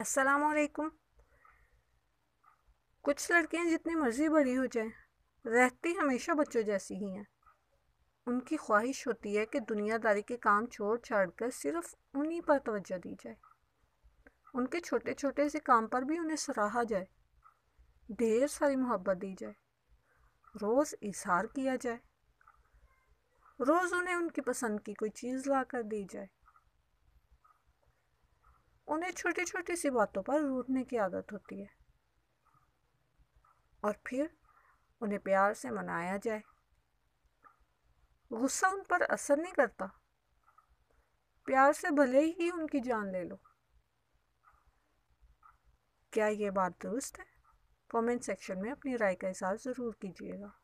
असलकुम कुछ लड़कियां जितनी मर्ज़ी बड़ी हो जाएं रहती हमेशा बच्चों जैसी ही हैं उनकी ख्वाहिश होती है कि दुनियादारी के काम छोड़ छाड़ कर सिर्फ उन्हीं पर तवज्जो दी जाए उनके छोटे छोटे से काम पर भी उन्हें सराहा जाए ढेर सारी मोहब्बत दी जाए रोज़ इजहार किया जाए रोज़ उन्हें उनकी पसंद की कोई चीज़ ला कर दी जाए उन्हें छोटी छोटी सी बातों पर रूठने की आदत होती है और फिर उन्हें प्यार से मनाया जाए गुस्सा उन पर असर नहीं करता प्यार से भले ही उनकी जान ले लो क्या ये बात दुरुस्त है कमेंट सेक्शन में अपनी राय का इजहार ज़रूर कीजिएगा